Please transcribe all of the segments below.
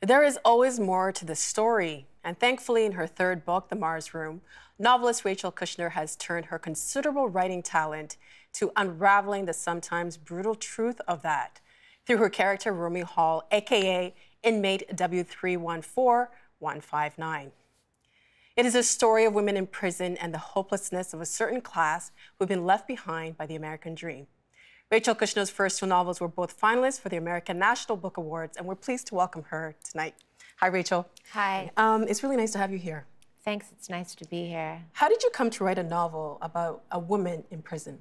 There is always more to the story, and thankfully, in her third book, The Mars Room, novelist Rachel Kushner has turned her considerable writing talent to unraveling the sometimes brutal truth of that through her character Rumi Hall, aka inmate W314159. It is a story of women in prison and the hopelessness of a certain class who've been left behind by the American dream. Rachel Kushner's first two novels were both finalists for the American National Book Awards, and we're pleased to welcome her tonight. Hi, Rachel. Hi. Um, it's really nice to have you here. Thanks, it's nice to be here. How did you come to write a novel about a woman in prison?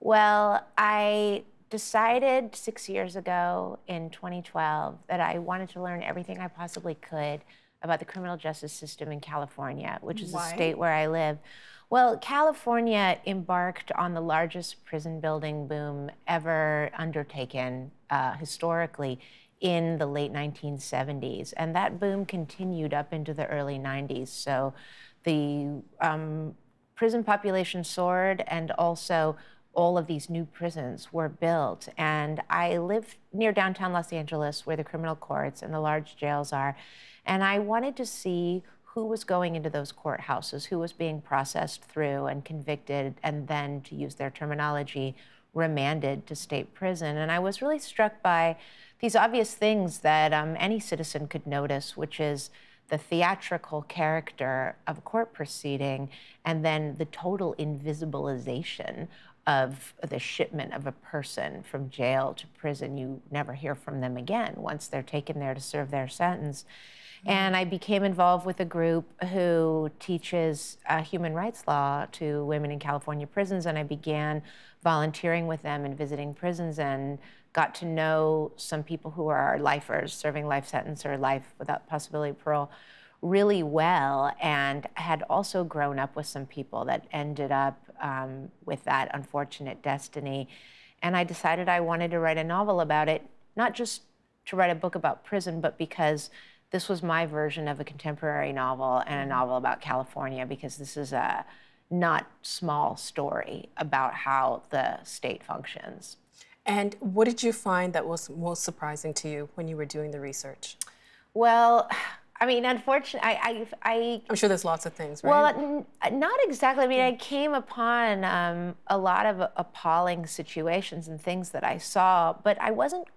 Well, I decided six years ago in 2012 that I wanted to learn everything I possibly could about the criminal justice system in California, which is Why? the state where I live. Well, California embarked on the largest prison building boom ever undertaken uh, historically in the late 1970s. And that boom continued up into the early 90s. So the um, prison population soared, and also all of these new prisons were built. And I live near downtown Los Angeles, where the criminal courts and the large jails are. And I wanted to see who was going into those courthouses, who was being processed through and convicted, and then, to use their terminology, remanded to state prison. And I was really struck by these obvious things that um, any citizen could notice, which is the theatrical character of court proceeding and then the total invisibilization of the shipment of a person from jail to prison. You never hear from them again once they're taken there to serve their sentence. Mm-hmm. And I became involved with a group who teaches uh, human rights law to women in California prisons, and I began volunteering with them and visiting prisons and got to know some people who are lifers serving life sentence or life without possibility of parole really well and had also grown up with some people that ended up um, with that unfortunate destiny. And I decided I wanted to write a novel about it, not just to write a book about prison, but because this was my version of a contemporary novel and a mm-hmm. novel about California, because this is a not small story about how the state functions. And what did you find that was most surprising to you when you were doing the research? Well, I mean, unfortunately, I, I, I. am sure there's lots of things, right? Well, not exactly. I mean, I came upon um, a lot of appalling situations and things that I saw, but I wasn't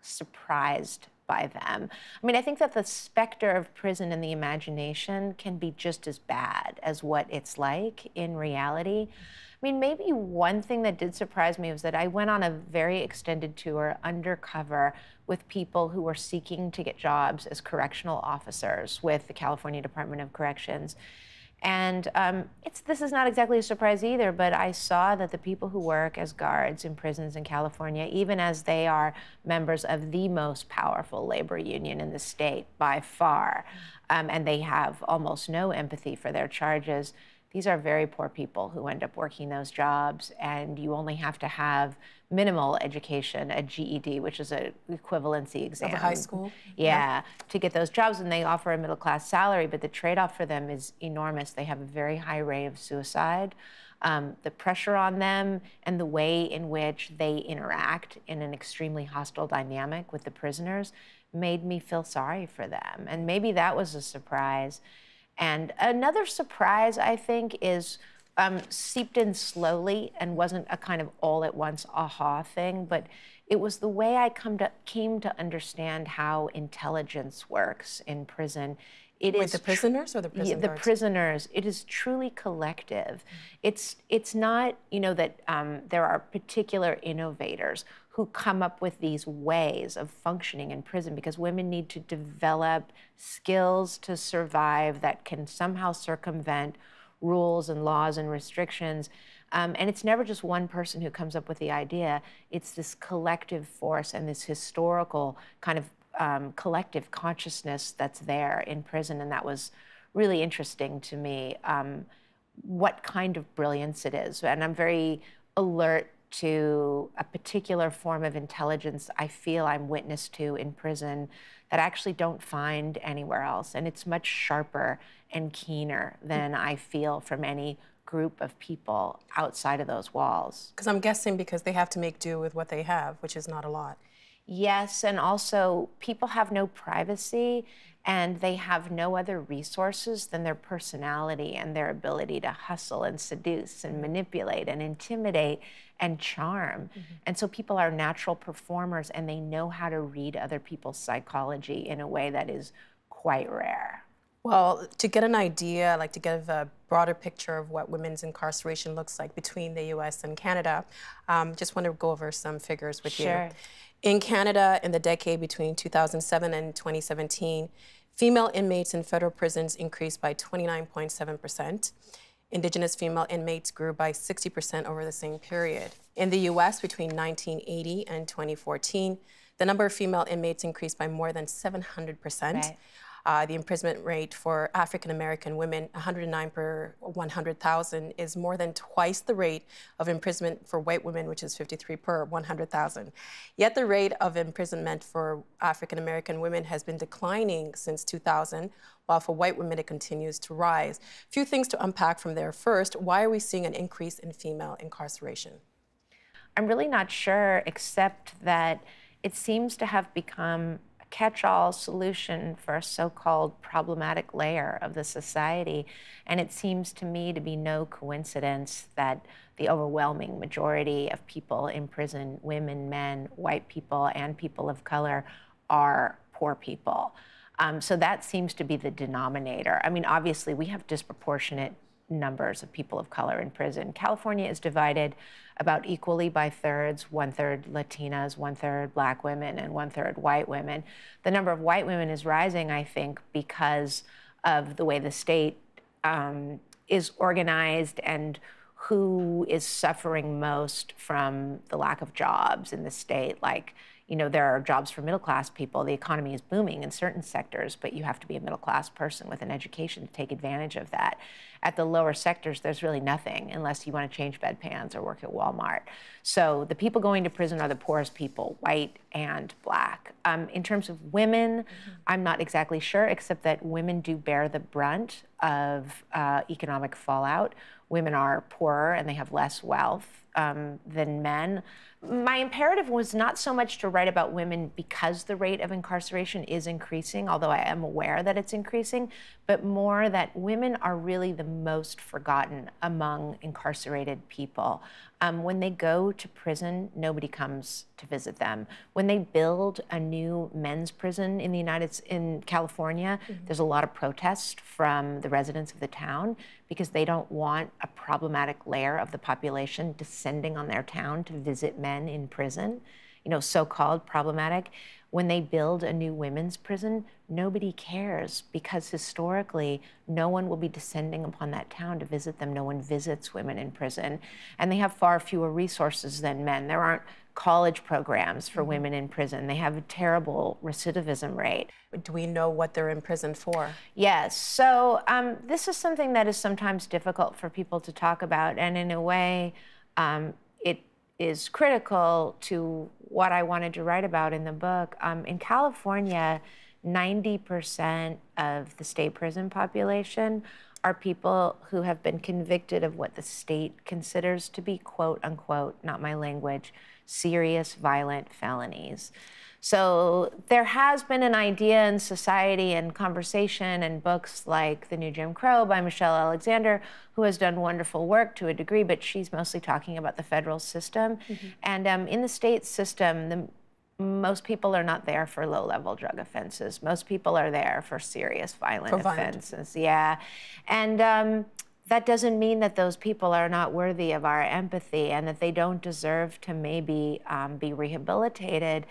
surprised by them. I mean, I think that the specter of prison in the imagination can be just as bad as what it's like in reality. I mean, maybe one thing that did surprise me was that I went on a very extended tour undercover with people who are seeking to get jobs as correctional officers with the California Department of Corrections. And um, this is not exactly a surprise either, but I saw that the people who work as guards in prisons in California, even as they are members of the most powerful labor union in the state by far, um, and they have almost no empathy for their charges, these are very poor people who end up working those jobs, and you only have to have minimal education, a GED, which is an equivalency exam. Of high school? Yeah, yeah, to get those jobs, and they offer a middle class salary, but the trade off for them is enormous. They have a very high rate of suicide. Um, the pressure on them and the way in which they interact in an extremely hostile dynamic with the prisoners made me feel sorry for them. And maybe that was a surprise. And another surprise, I think, is um, seeped in slowly and wasn't a kind of all at once aha thing, but it was the way I come to, came to understand how intelligence works in prison. It Wait, is the prisoners or the prisoners? Yeah, the prisoners. It is truly collective. Mm. It's it's not you know that um, there are particular innovators who come up with these ways of functioning in prison because women need to develop skills to survive that can somehow circumvent rules and laws and restrictions. Um, and it's never just one person who comes up with the idea, it's this collective force and this historical kind of um, collective consciousness that's there in prison. And that was really interesting to me um, what kind of brilliance it is. And I'm very alert to a particular form of intelligence I feel I'm witness to in prison that I actually don't find anywhere else. And it's much sharper and keener than I feel from any group of people outside of those walls. Because I'm guessing because they have to make do with what they have, which is not a lot. Yes, and also people have no privacy and they have no other resources than their personality and their ability to hustle and seduce and manipulate and intimidate and charm. Mm -hmm. And so people are natural performers and they know how to read other people's psychology in a way that is quite rare. Well, to get an idea, like to give a broader picture of what women's incarceration looks like between the US and Canada, um, just want to go over some figures with sure. you. In Canada, in the decade between 2007 and 2017, female inmates in federal prisons increased by 29.7%. Indigenous female inmates grew by 60% over the same period. In the US, between 1980 and 2014, the number of female inmates increased by more than 700%. Right. Uh, the imprisonment rate for African American women, 109 per 100,000, is more than twice the rate of imprisonment for white women, which is 53 per 100,000. Yet the rate of imprisonment for African American women has been declining since 2000, while for white women it continues to rise. Few things to unpack from there. First, why are we seeing an increase in female incarceration? I'm really not sure, except that it seems to have become catch-all solution for a so-called problematic layer of the society. And it seems to me to be no coincidence that the overwhelming majority of people in prison, women, men, white people, and people of color, are poor people. Um, so that seems to be the denominator. I mean, obviously, we have disproportionate numbers of people of color in prison. California is divided about equally by thirds one third Latinas, one third black women, and one third white women. The number of white women is rising, I think, because of the way the state um, is organized and who is suffering most from the lack of jobs in the state. Like, you know, there are jobs for middle class people. The economy is booming in certain sectors, but you have to be a middle class person with an education to take advantage of that. At the lower sectors, there's really nothing unless you want to change bedpans or work at Walmart. So the people going to prison are the poorest people, white and black. Um, in terms of women, mm-hmm. I'm not exactly sure, except that women do bear the brunt of uh, economic fallout. Women are poorer and they have less wealth um, than men my imperative was not so much to write about women because the rate of incarceration is increasing, although I am aware that it's increasing, but more that women are really the most forgotten among incarcerated people. Um, when they go to prison, nobody comes to visit them. When they build a new men's prison in the United in California, mm -hmm. there's a lot of protest from the residents of the town because they don't want a problematic layer of the population descending on their town to visit men in prison, you know, so-called problematic. When they build a new women's prison, nobody cares because historically, no one will be descending upon that town to visit them. No one visits women in prison. And they have far fewer resources than men. There aren't college programs for mm-hmm. women in prison. They have a terrible recidivism rate. Do we know what they're in prison for? Yes. So um, this is something that is sometimes difficult for people to talk about. And in a way, um, it is critical to what I wanted to write about in the book. Um, in California, 90% of the state prison population are people who have been convicted of what the state considers to be, quote unquote, not my language, serious violent felonies. So there has been an idea in society and conversation and books like The New Jim Crow by Michelle Alexander, who has done wonderful work to a degree, but she's mostly talking about the federal system. Mm -hmm. And um, in the state system, the, most people are not there for low level drug offenses. Most people are there for serious violent for offenses. Violent. Yeah. And um, that doesn't mean that those people are not worthy of our empathy and that they don't deserve to maybe um, be rehabilitated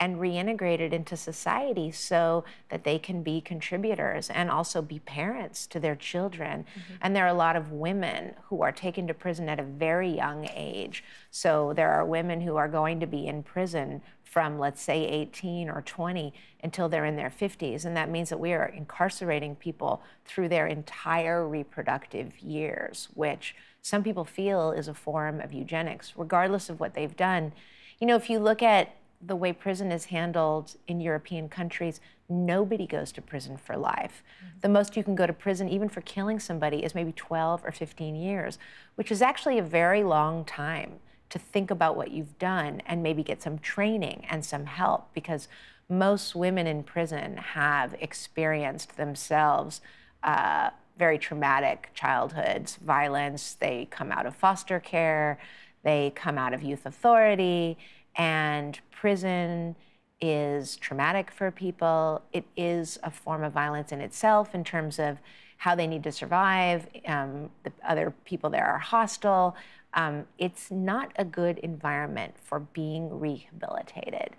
and reintegrated into society so that they can be contributors and also be parents to their children. Mm -hmm. And there are a lot of women who are taken to prison at a very young age. So there are women who are going to be in prison from, let's say, 18 or 20 until they're in their 50s. And that means that we are incarcerating people through their entire reproductive years, which some people feel is a form of eugenics, regardless of what they've done. You know, if you look at the way prison is handled in European countries, nobody goes to prison for life. Mm -hmm. The most you can go to prison, even for killing somebody, is maybe 12 or 15 years, which is actually a very long time to think about what you've done and maybe get some training and some help because most women in prison have experienced themselves. Uh, very traumatic childhoods, violence. They come out of foster care, they come out of youth authority, and prison is traumatic for people. It is a form of violence in itself in terms of how they need to survive. Um, the other people there are hostile. Um, it's not a good environment for being rehabilitated.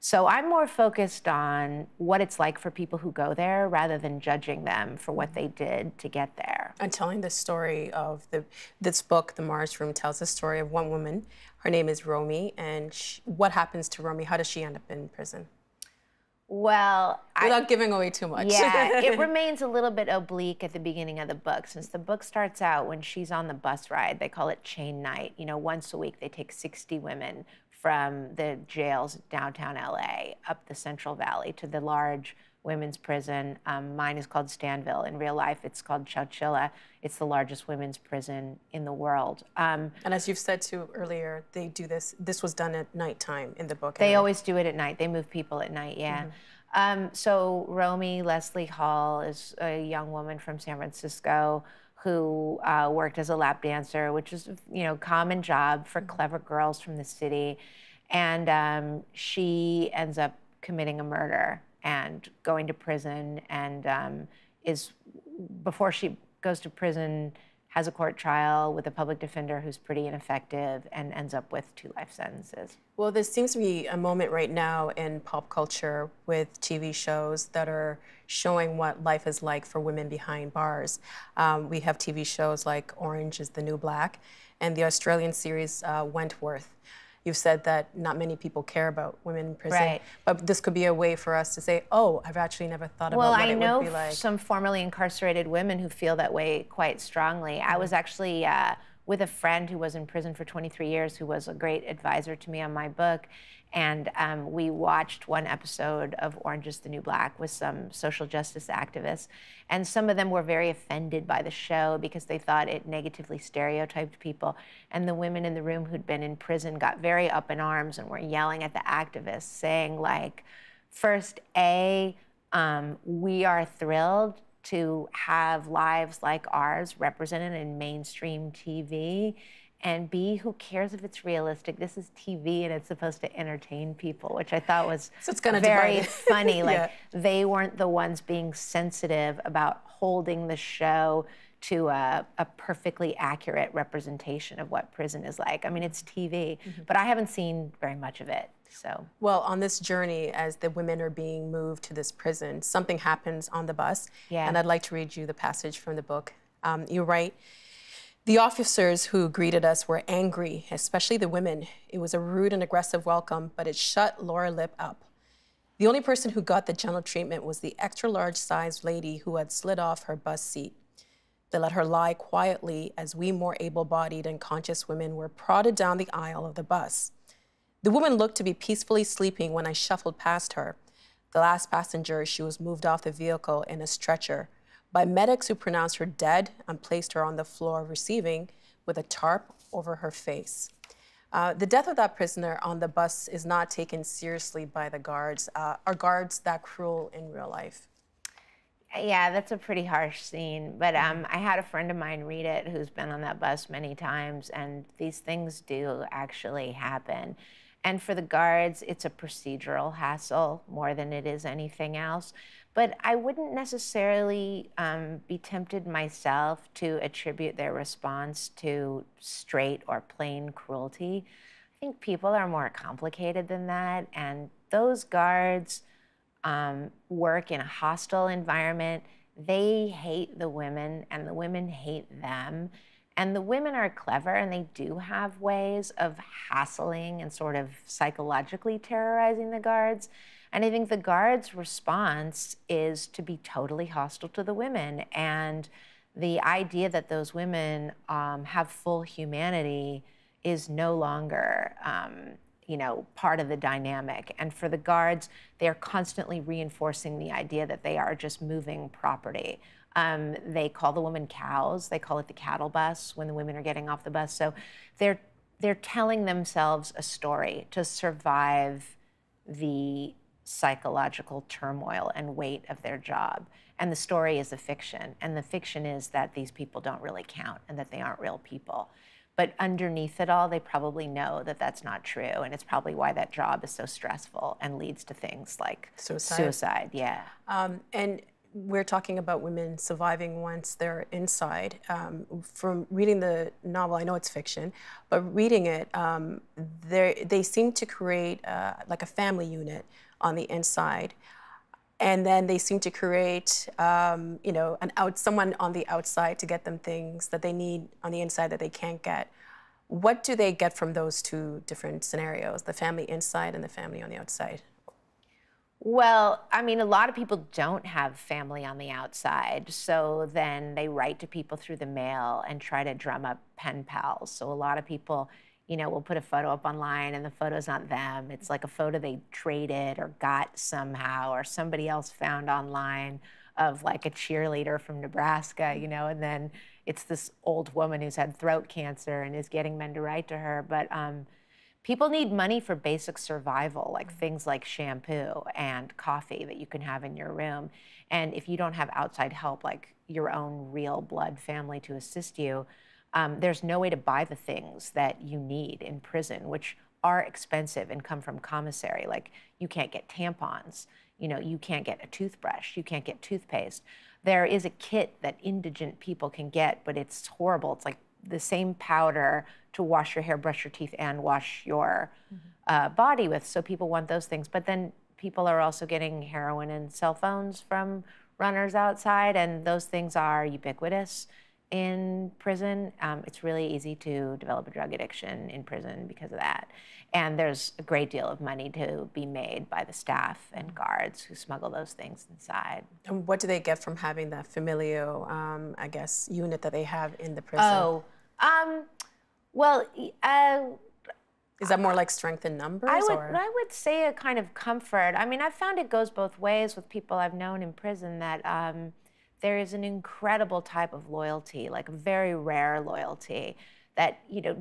So I'm more focused on what it's like for people who go there rather than judging them for what they did to get there. And telling the story of the, this book, The Mars Room, tells the story of one woman her name is Romy, and she, what happens to Romy? How does she end up in prison? Well, without I, giving away too much. Yeah, it remains a little bit oblique at the beginning of the book, since the book starts out when she's on the bus ride. They call it chain night. You know, once a week they take 60 women from the jails downtown LA up the Central Valley to the large women's prison. Um, mine is called Stanville. In real life, it's called Chowchilla. It's the largest women's prison in the world. Um, and as you've said to earlier, they do this. This was done at nighttime in the book. They always do it at night. They move people at night. Yeah. Mm -hmm. um, so Romy Leslie Hall is a young woman from San Francisco who uh, worked as a lap dancer, which is you know common job for mm-hmm. clever girls from the city, and um, she ends up committing a murder and going to prison and um, is before she goes to prison has a court trial with a public defender who's pretty ineffective and ends up with two life sentences. Well, there seems to be a moment right now in pop culture with TV shows that are showing what life is like for women behind bars. Um, we have TV shows like Orange is the New Black and the Australian series uh, Wentworth you've said that not many people care about women in prison. Right. But this could be a way for us to say, oh, I've actually never thought well, about what I it know would be like. some formerly incarcerated women who feel that way quite strongly. Mm -hmm. I was actually. Uh, with a friend who was in prison for 23 years, who was a great advisor to me on my book. And um, we watched one episode of Orange is the New Black with some social justice activists. And some of them were very offended by the show because they thought it negatively stereotyped people. And the women in the room who'd been in prison got very up in arms and were yelling at the activists, saying, like, first, A, um, we are thrilled to have lives like ours represented in mainstream TV and B, who cares if it's realistic? This is TV and it's supposed to entertain people, which I thought was so it's gonna very funny. Like yeah. they weren't the ones being sensitive about holding the show to a, a, perfectly accurate representation of what prison is like. I mean, it's TV, mm -hmm. but I haven't seen very much of it. So. Well, on this journey, as the women are being moved to this prison, something happens on the bus. Yeah. And I'd like to read you the passage from the book. Um, you write, the officers who greeted us were angry, especially the women. It was a rude and aggressive welcome, but it shut Laura Lip up. The only person who got the gentle treatment was the extra large sized lady who had slid off her bus seat. They let her lie quietly as we more able bodied and conscious women were prodded down the aisle of the bus. The woman looked to be peacefully sleeping when I shuffled past her. The last passenger, she was moved off the vehicle in a stretcher by medics who pronounced her dead and placed her on the floor receiving with a tarp over her face. Uh, the death of that prisoner on the bus is not taken seriously by the guards. Uh, are guards that cruel in real life? Yeah, that's a pretty harsh scene. But mm-hmm. um, I had a friend of mine read it who's been on that bus many times, and these things do actually happen. And for the guards, it's a procedural hassle more than it is anything else. But I wouldn't necessarily um, be tempted myself to attribute their response to straight or plain cruelty. I think people are more complicated than that. And those guards um, work in a hostile environment. They hate the women, and the women hate them. And the women are clever and they do have ways of hassling and sort of psychologically terrorizing the guards. And I think the guards' response is to be totally hostile to the women. And the idea that those women um, have full humanity is no longer. Um, you know, part of the dynamic. And for the guards, they are constantly reinforcing the idea that they are just moving property. Um, they call the women cows. They call it the cattle bus when the women are getting off the bus. So they're they're telling themselves a story to survive the psychological turmoil and weight of their job. And the story is a fiction. And the fiction is that these people don't really count and that they aren't real people. But underneath it all, they probably know that that's not true. And it's probably why that job is so stressful and leads to things like suicide. suicide yeah. Um, and we're talking about women surviving once they're inside. Um, from reading the novel, I know it's fiction, but reading it, um, they seem to create uh, like a family unit on the inside. And then they seem to create, um, you know, an out someone on the outside to get them things that they need on the inside that they can't get. What do they get from those two different scenarios, the family inside and the family on the outside? Well, I mean, a lot of people don't have family on the outside, so then they write to people through the mail and try to drum up pen pals. So a lot of people, you know, will put a photo up online and the photo's not them. It's like a photo they traded or got somehow, or somebody else found online of like a cheerleader from Nebraska, you know, and then it's this old woman who's had throat cancer and is getting men to write to her. But, um, people need money for basic survival, like mm. things like shampoo and coffee that you can have in your room. And if you don't have outside help, like your own real blood family to assist you, um, there's no way to buy the things that you need in prison, which are expensive and come from commissary. Like you can't get tampons, you know, you can't get a toothbrush, you can't get toothpaste. There is a kit that indigent people can get, but it's horrible. It's like the same powder to wash your hair, brush your teeth, and wash your mm-hmm. uh, body with. So people want those things. But then people are also getting heroin and cell phones from runners outside, and those things are ubiquitous in prison. Um, it's really easy to develop a drug addiction in prison because of that. And there's a great deal of money to be made by the staff and guards who smuggle those things inside. And what do they get from having that familial, um, I guess, unit that they have in the prison? Oh, um, well, uh, is that more like strength in numbers? I would, or? I would say a kind of comfort. I mean, I've found it goes both ways with people I've known in prison that um, there is an incredible type of loyalty, like a very rare loyalty that, you know,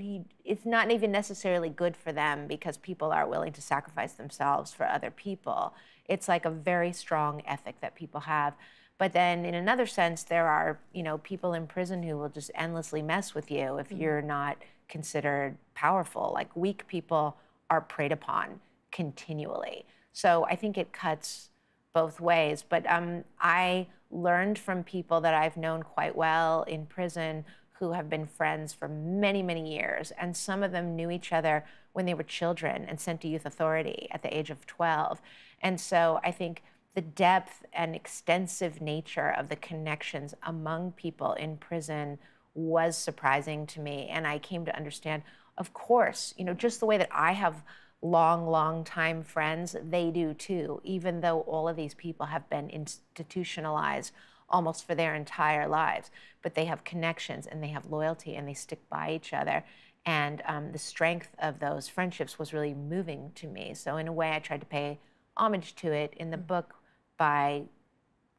it's not even necessarily good for them because people are willing to sacrifice themselves for other people. It's like a very strong ethic that people have. But then in another sense, there are, you know, people in prison who will just endlessly mess with you if mm -hmm. you're not – considered powerful. Like weak people are preyed upon continually. So I think it cuts both ways. But um, I learned from people that I've known quite well in prison who have been friends for many, many years. And some of them knew each other when they were children and sent to youth authority at the age of 12. And so I think the depth and extensive nature of the connections among people in prison was surprising to me. And I came to understand, of course, you know, just the way that I have long, long time friends, they do too, even though all of these people have been institutionalized almost for their entire lives. But they have connections and they have loyalty and they stick by each other. And um, the strength of those friendships was really moving to me. So, in a way, I tried to pay homage to it in the mm. book by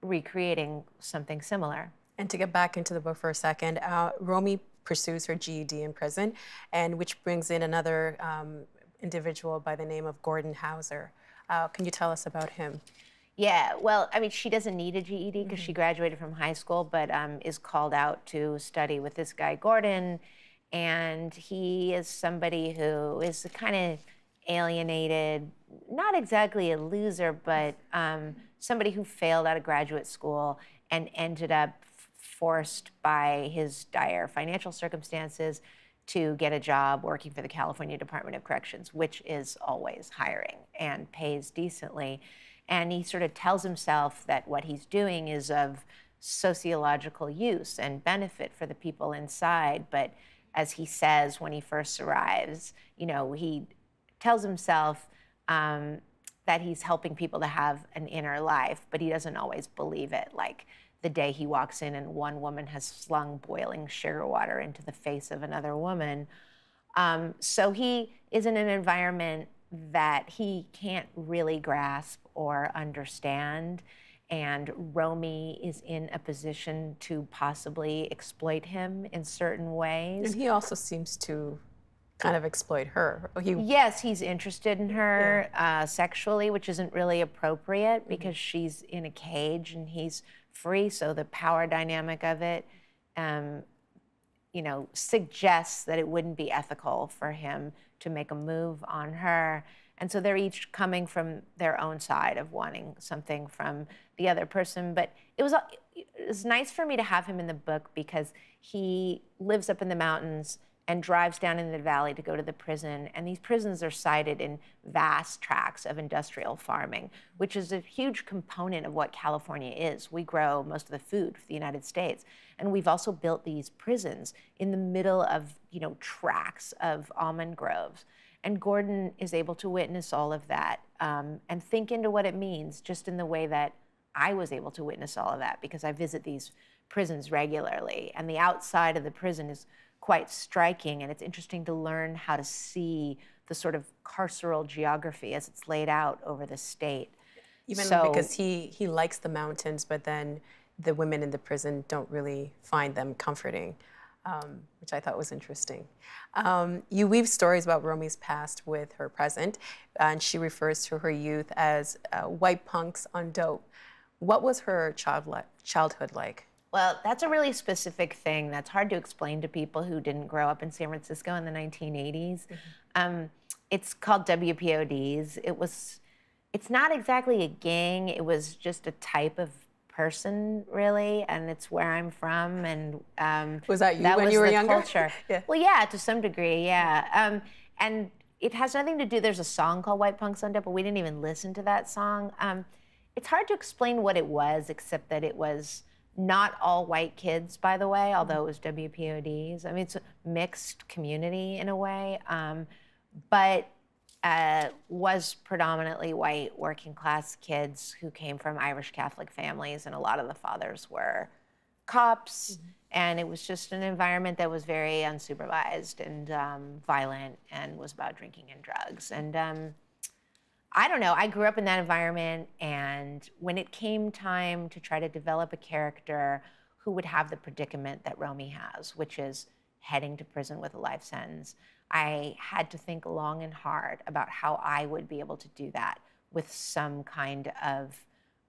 recreating something similar. And to get back into the book for a second, uh, Romy pursues her GED in prison, and which brings in another um, individual by the name of Gordon Hauser. Uh, can you tell us about him? Yeah, well, I mean, she doesn't need a GED because mm -hmm. she mm-hmm. graduated from high school, but um, is called out to study with this guy, Gordon. And he is somebody who is kind of alienated, not exactly a loser, but um, somebody who failed out of graduate school and ended up forced by his dire financial circumstances to get a job working for the California Department of Corrections, which is always hiring and pays decently. And he sort of tells himself that what he's doing is of sociological use and benefit for the people inside. But as he says when he first arrives, you know, he tells himself um, that he's helping people to have an inner life, but he doesn't always believe it. Like, the day he walks in and one woman has slung boiling sugar water into the face of another woman. Um, so he is in an environment that he can't really grasp or understand. And Romy is in a position to possibly exploit him in certain ways. And he also seems to kind of exploit her. Oh, he... Yes, he's interested in her yeah. uh, sexually, which isn't really appropriate mm-hmm. because mm -hmm. she's in a cage and he's free. So the power dynamic of it, um, you know, suggests that it wouldn't be ethical for him to make a move on her. And so they're each coming from their own side of wanting something from the other person. But it was it was nice for me to have him in the book because he lives up in the mountains and drives down in the valley to go to the prison. And these prisons are sited in vast tracts of industrial farming, which is a huge component of what California is. We grow most of the food for the United States. And we've also built these prisons in the middle of, you know, tracts of almond groves. And Gordon is able to witness all of that um, and think into what it means, just in the way that I was able to witness all of that because I visit these prisons regularly. And the outside of the prison is quite striking. And it's interesting to learn how to see the sort of carceral geography as it's laid out over the state. Even so, because he, he likes the mountains, but then the women in the prison don't really find them comforting, um, which I thought was interesting. Um, you weave stories about Romy's past with her present, and she refers to her youth as uh, white punks on dope. What was her child li childhood like? Well, that's a really specific thing that's hard to explain to people who didn't grow up in San Francisco in the 1980s. Mm -hmm. um, it's called WPODs. It was, it's not exactly a gang. It was just a type of person, really, and it's where I'm from. And um, was that you that when you were younger? Culture. yeah. Well, yeah, to some degree, yeah. Um, and it has nothing to do. There's a song called White Punk Sunday, but we didn't even listen to that song. Um, it's hard to explain what it was, except that it was not all white kids, by the way, although mm-hmm. it was WPODs. I mean, it's a mixed community in a way, um, but uh, was predominantly white working class kids who came from Irish Catholic families, and a lot of the fathers were cops. Mm-hmm. And it was just an environment that was very unsupervised and um, violent and was about drinking and drugs. And um, I don't know. I grew up in that environment, and when it came time to try to develop a character who would have the predicament that Romy has, which is heading to prison with a life sentence, I had to think long and hard about how I would be able to do that with some kind of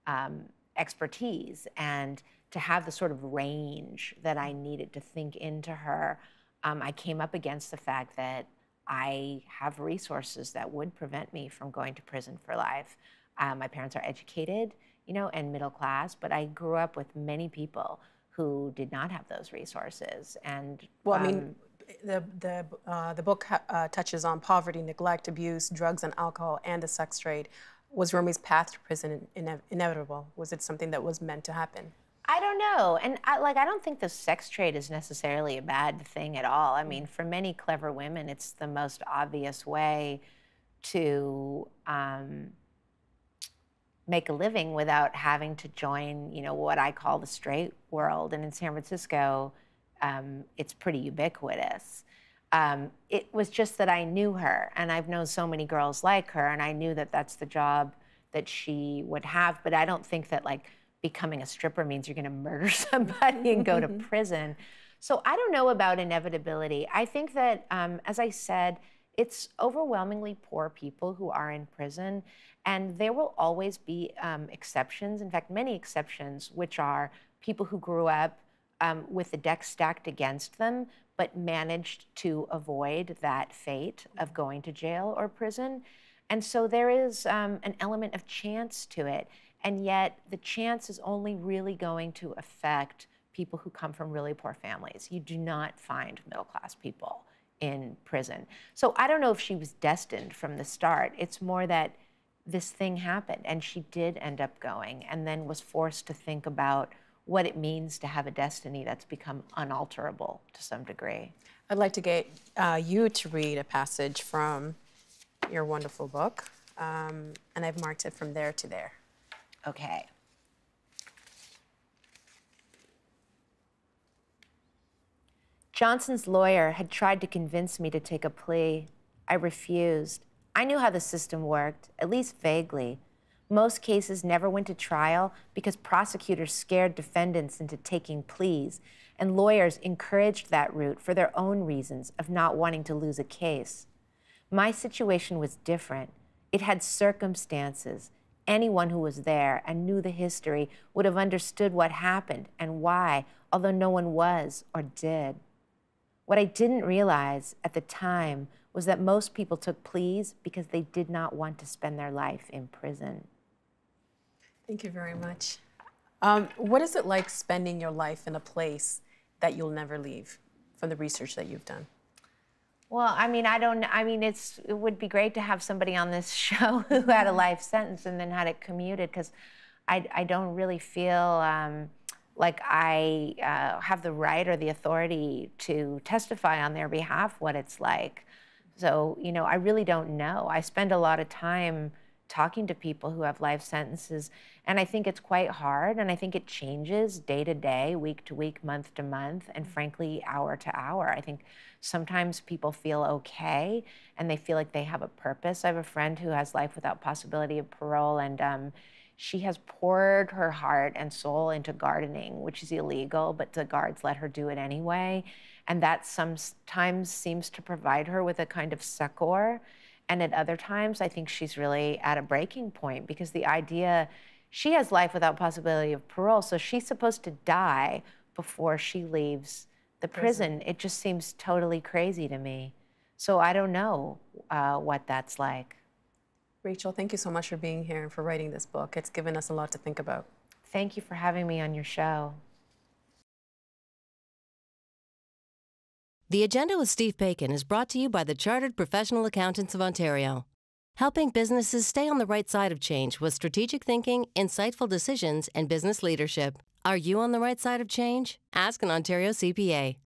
um, expertise and to have the sort of range that I needed to think into her. Um, I came up against the fact that I have resources that would prevent me from going to prison for life. Um, my parents are educated, you know, and middle class, but I grew up with many people who did not have those resources. And well, um, I mean, um, the the uh, the book uh, touches on poverty, neglect, abuse, drugs and alcohol, and the sex trade. Was Romy's path to prison inevitable? Was it something that was meant to happen? I don't know. And I, like, I don't think the sex trade is necessarily a bad thing at all. I mean, for many clever women, it's the most obvious way to um, make a living without having to join, you know, what I call the straight world. And in San Francisco, um, it's pretty ubiquitous. Um, it was just that I knew her, and I've known so many girls like her, and I knew that that's the job that she would have. But I don't think that, like, becoming a stripper means you're going to murder somebody and go to mm-hmm. prison. So I don't know about inevitability. I think that, um, as I said, it's overwhelmingly poor people who are in prison, and there will always be um, exceptions. In fact, many exceptions, which are people who grew up um, with the deck stacked against them, but managed to avoid that fate of going to jail or prison. And so there is um, an element of chance to it. And yet, the chance is only really going to affect people who come from really poor families. You do not find middle class people in prison. So I don't know if she was destined from the start. It's more that this thing happened and she did end up going and then was forced to think about what it means to have a destiny that's become unalterable to some degree. I'd like to get uh, you to read a passage from your wonderful book, um, and I've marked it from there to there. Okay. Johnson's lawyer had tried to convince me to take a plea. I refused. I knew how the system worked, at least vaguely. Most cases never went to trial because prosecutors scared defendants into taking pleas, and lawyers encouraged that route for their own reasons of not wanting to lose a case. My situation was different. It had circumstances, anyone who was there and knew the history would have understood what happened and why, although no one was or did. What I didn't realize at the time was that most people took pleas because they did not want to spend their life in prison. Thank you very much. Um, what is it like spending your life in a place that you'll never leave from the research that you've done? Well, I mean, I don't. I mean, it's it would be great to have somebody on this show who had a mm-hmm. life sentence and then had it commuted because I I don't really feel um, like I uh, have the right or the authority to testify on their behalf what it's like. So you know, I really don't know. I spend a lot of time talking to people who have life sentences. And I think it's quite hard. And I think it changes day to day, week to week, month to month, and mm-hmm. frankly, hour to hour. I think sometimes people feel okay and they feel like they have a purpose. I have a friend who has life without possibility of parole. And um, she has poured her heart and soul into gardening, which is illegal, but the guards let her do it anyway. And that sometimes seems to provide her with a kind of succor and at other times, I think she's really at a breaking point because the idea she has life without possibility of parole, so she's supposed to die before she leaves the prison. prison. It just seems totally crazy to me. So I don't know uh, what that's like. Rachel, thank you so much for being here and for writing this book. It's given us a lot to think about. Thank you for having me on your show. The Agenda with Steve Bacon is brought to you by the Chartered Professional Accountants of Ontario, helping businesses stay on the right side of change with strategic thinking, insightful decisions, and business leadership. Are you on the right side of change? Ask an Ontario CPA.